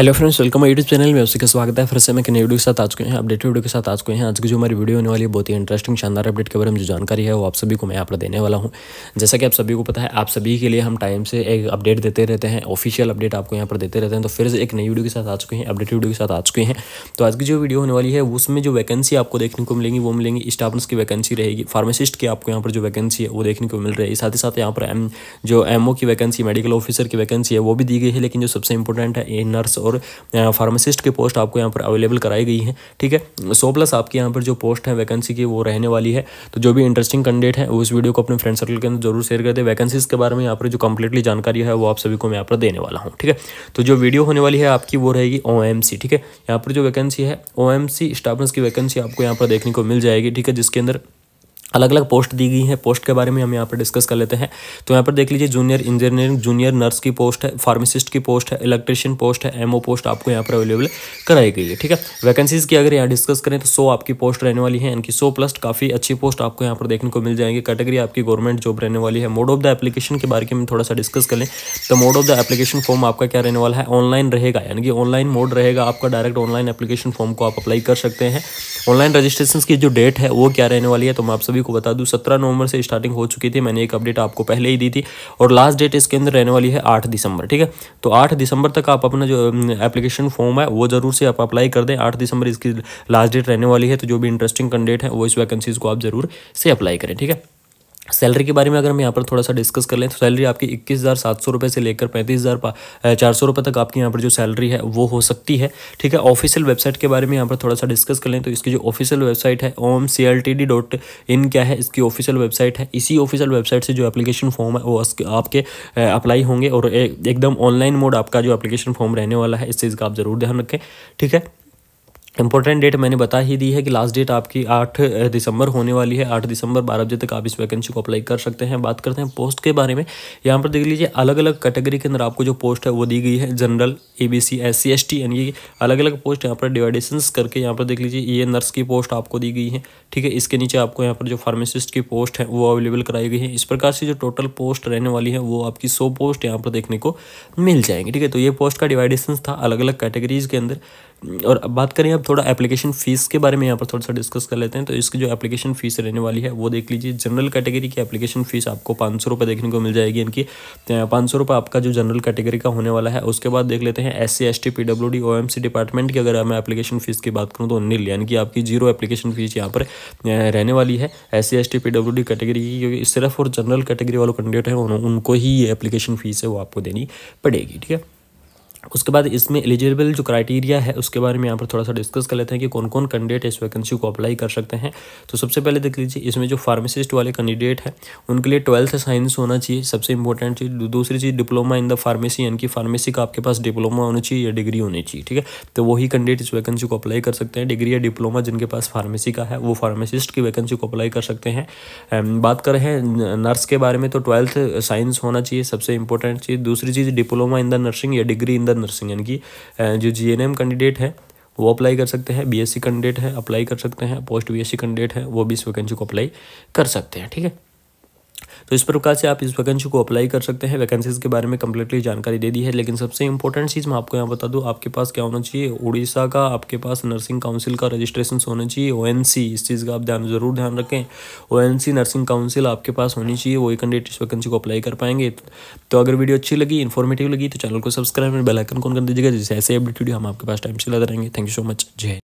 hello friends welcome YouTube channel में उसका स्वागत है फिर से मैं नई वीडियो के साथ आ चुके हैं अपडेटेड वीडियो के साथ आ चुके हैं आज की जो हमारी वीडियो होने वाली है बहुत ही इंटरेस्टिंग शानदार अपडेट के बारे में जो जानकारी है वो आप सभी को मैं यहाँ पर देने वाला हूँ जैसा कि आप सभी को पता है आप सभी के लिए हम टाइम से एक अपडेट देते रहते हैं ऑफिशियल अपडेट आपको यहाँ पर देते रहते हैं तो फिर से एक नई वीडियो के साथ आ चुके हैं अपडेटेड वीडियो के साथ आ चुके हैं तो आज की जो वीडियो होने वाली है उसमें जो वैकेंसी आपको देखने को मिलेंगी वो मिलेंगी स्टाफ्स की वैकेंसी रहेगी फार्मासिस्ट की आपको यहाँ पर जो वैकेंसी है वो देखने को मिल रही है साथ ही साथ यहाँ पर जो एम की वैकेंसी मेडिकल ऑफिसर की वैकेंसी है वो भी दी गई है लेकिन जो सबसे इंपॉर्टेंट है नर्स और और फार्मासिस्ट की पोस्ट आपको यहाँ पर अवेलेबल कराई गई है ठीक है सो प्लस आपके यहाँ पर जो पोस्ट है वैकेंसी की वो रहने वाली है तो जो भी इंटरेस्टिंग कैंडिडेट है उस वीडियो को अपने फ्रेंड सर्कल के अंदर जरूर शेयर कर दे वैकेंसीज के बारे में यहाँ पर जो कंप्लीटली जानकारी है वो आप सभी को मैं यहाँ पर देने वाला हूँ ठीक है तो जो वीडियो होने वाली है आपकी वो रहेगी ओ ठीक है यहाँ पर जो वैकेंसी है ओ एम की वैकेंसी आपको यहाँ पर देखने को मिल जाएगी ठीक है जिसके अंदर अलग अलग पोस्ट दी गई है पोस्ट के बारे में हम यहाँ पर डिस्कस कर लेते हैं तो यहाँ पर देख लीजिए जूनियर इंजीनियरिंग जूनियर नर्स की पोस्ट है फार्मासिस्ट की पोस्ट है इलेक्ट्रिशियन पोस्ट है एमओ पोस्ट आपको यहाँ पर अवेलेबल कराई गई है ठीक है वैकेंसीज की अगर यहाँ डिस्कस करें तो सो आपकी पोस्ट रहने वाली है इनकी सो प्लस काफ़ी अच्छी पोस्ट आपको यहाँ पर देखने को मिल जाएंगे कैटेगरी आपकी गवर्नमेंट जॉब रहने वाली है मोड ऑफ द एप्लीकेशन के बारे में थोड़ा सा डिस्कस कर लें तो mode of the application form आपका क्या रहने वाला है ऑनलाइन रहेगा यानी कि ऑनलाइन मोड रहेगा आपका डायरेक्ट ऑनलाइन एप्लीकेशन फॉर्म को आप अप्लाई कर सकते हैं ऑनलाइन रजिस्ट्रेशन की जो डेट है वो क्या रहने वाली है तो मैं आप सभी को बता दूँ सत्रह नवंबर से स्टार्टिंग हो चुकी थी मैंने एक अपडेट आपको पहले ही दी थी और लास्ट डेट इसके अंदर रहने वाली है आठ दिसंबर ठीक है तो आठ दिसंबर तक आप अपना जो एप्लीकेशन फॉर्म है वो जरूर से आप अप्लाई कर दें आठ दिसंबर इसकी लास्ट डेट रहने वाली है तो जो भी इंटरेस्टिंग कैंडिडेट है वो इस वैकेंसीज को आप जरूर से अप्लाई करें ठीक है सैलरी के बारे में अगर हम यहाँ पर थोड़ा सा डिस्कस कर लें तो सैलरी आपकी इक्कीस हज़ार सात सौ रुपये से लेकर पैंतीस हज़ार चार सौ रुपये तक आपकी यहाँ पर जो सैलरी है वो हो सकती है ठीक है ऑफिशियल वेबसाइट के बारे में यहाँ पर थोड़ा सा डिस्कस कर लें तो इसकी जो ऑफिशियल वेबसाइट है OM C L T D dot in क्या है इसकी ऑफिशियल वेबसाइट है इसी ऑफिशियल वेबसाइट से जो एप्लीकेशन फॉर्म है वो आपके अप्लाई होंगे और एकदम ऑनलाइन मोड आपका जो एप्लीकेशन फॉर्म रहने वाला है इस चीज़ का आप ज़रूर ध्यान रखें ठीक है इंपॉर्टेंट डेट मैंने बता ही दी है कि लास्ट डेट आपकी आठ दिसंबर होने वाली है आठ दिसंबर बारह बजे तक आप इस वैकेंसी को अप्लाई कर सकते हैं बात करते हैं पोस्ट के बारे में यहाँ पर देख लीजिए अलग अलग कैटेगरी के अंदर आपको जो पोस्ट है वो दी गई है general A B C S C S T यानी ये अलग अलग पोस्ट यहाँ पर डिवाइडेशंस करके यहाँ पर देख लीजिए ये e नर्स की पोस्ट आपको दी गई है ठीक है इसके नीचे आपको यहाँ पर जो फार्मासिस्ट की पोस्ट है वो अवेलेबल कराई गई है इस प्रकार से जो टोटल पोस्ट रहने वाली है वो आपकी सौ पोस्ट यहाँ पर देखने को मिल जाएंगी ठीक है तो ये पोस्ट का डिवाइडेशन था अलग अलग कैटेगरीज के अंदर और बात करें अब मतलब थोड़ा एप्लीकेशन फीस के बारे में यहाँ पर थोड़ा सा डिस्कस कर लेते हैं तो इसकी जो एप्लीकेशन फीस रहने वाली है वो देख लीजिए जनरल कैटेगरी की एप्लीकेशन फीस आपको पाँच सौ देखने को मिल जाएगी इनकी तो पाँच सौ आपका जो जनरल कैटेगरी का होने वाला है उसके बाद देख लेते हैं S C S T P W D O M C department की अगर मैं एप्लीकेशन फीस की बात करूँ तो नील यानी कि आपकी जीरो एप्लीकेशन फीस यहाँ पर रहने वाली है S C S T P W D category की क्योंकि सिर्फ और जनरल कैटेगरी वालों कैंडिडेट हैं उनको ही ये एप्लीकेशन फीस है वो आपको देनी पड़ेगी ठीक है उसके बाद इसमें एलिजिबल जो क्राइटेरिया है उसके बारे में यहाँ पर थोड़ा सा डिस्कस कर लेते हैं कि कौन कौन कैंडिडेट इस वैकेंसी को अप्लाई कर सकते हैं तो सबसे पहले देख लीजिए इसमें जो फार्मासिस्ट वाले कैंडिडेट हैं उनके लिए ट्वेल्थ साइंस होना चाहिए सबसे इंपॉर्टेंट चीज़ दूसरी चीज़ डिप्लोमा इन द फार्मेसी यानी कि फार्मेसी का आपके पास डिप्लोमा होना चाहिए या डिग्री होनी चाहिए ठीक है तो वही कैंडिडेट इस वैकेंसी को अप्लाई कर सकते हैं डिग्री या डिप्लोमा जिनके पास फार्मेसी का है वो फार्मासिस्ट की वैकेंसी को अप्लाई कर सकते हैं बात कर रहे हैं नर्स के बारे में तो ट्वेल्थ साइंस होना चाहिए सबसे इंपॉर्टेंट चीज़ दूसरी चीज़ डिप्लोमा इन द नर्सिंग या डिग्री इन द मदन नरसिंह यानी कि जो जी कैंडिडेट है वो अप्लाई कर सकते हैं बीएससी कैंडिडेट है अप्लाई कर सकते हैं पोस्ट बीएससी कैंडिडेट है वो भी इस वैकेंसी को अप्लाई कर सकते हैं ठीक है तो इस प्रकार से आप इस वैकेंसी को अप्लाई कर सकते हैं वैकेंसीज के बारे में कंप्लीटली जानकारी दे दी है लेकिन सबसे इंपॉर्टेंट चीज़ मैं आपको यहाँ बता दूँ आपके पास क्या होना चाहिए उड़ीसा का आपके पास नर्सिंग काउंसिल का रजिस्ट्रेशन होना चाहिए ओ इस चीज़ का आप ध्यान जरूर ध्यान रखें ओ नर्सिंग काउंसिल आपके पास होनी चाहिए वही कैंडिडेट इस वैकेंसी को अप्लाई कर पाएंगे तो अगर वीडियो अच्छी लगी इन्फॉर्मेटिव लगी तो चैनल को सब्सक्राइब और बेलाइकन कौन कर दीजिएगा जिससे ऐसे अपडेट वीडियो हम आपके पास टाइम से लगा रहेंगे थैंक यू सो मच जय